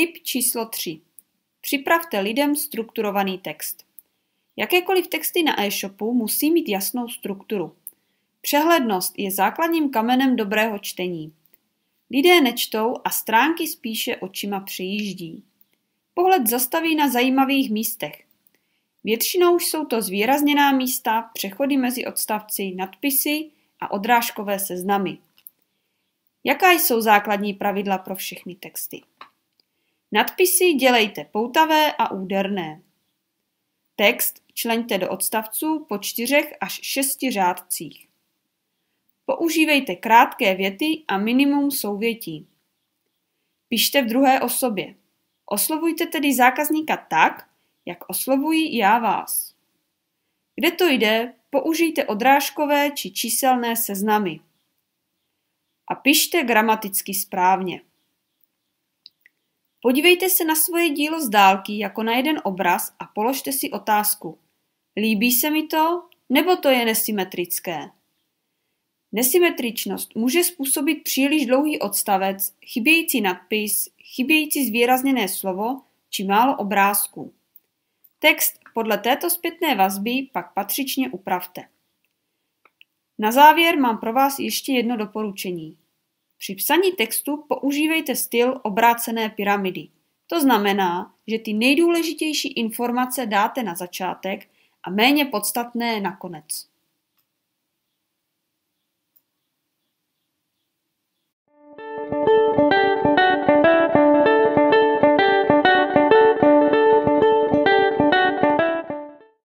Tip číslo 3. Připravte lidem strukturovaný text. Jakékoliv texty na e-shopu musí mít jasnou strukturu. Přehlednost je základním kamenem dobrého čtení. Lidé nečtou a stránky spíše očima přejíždí. Pohled zastaví na zajímavých místech. Většinou jsou to zvýrazněná místa, přechody mezi odstavci, nadpisy a odrážkové seznamy. Jaká jsou základní pravidla pro všechny texty? Nadpisy dělejte poutavé a úderné. Text čleňte do odstavců po čtyřech až šesti řádcích. Používejte krátké věty a minimum souvětí. Pište v druhé osobě. Oslovujte tedy zákazníka tak, jak oslovuji já vás. Kde to jde, použijte odrážkové či číselné seznamy. A pište gramaticky správně. Podívejte se na svoje dílo z dálky jako na jeden obraz a položte si otázku. Líbí se mi to, nebo to je nesymetrické? Nesymetričnost může způsobit příliš dlouhý odstavec, chybějící nadpis, chybějící zvýrazněné slovo či málo obrázků. Text podle této zpětné vazby pak patřičně upravte. Na závěr mám pro vás ještě jedno doporučení. Při psaní textu používejte styl obrácené pyramidy. To znamená, že ty nejdůležitější informace dáte na začátek a méně podstatné na konec.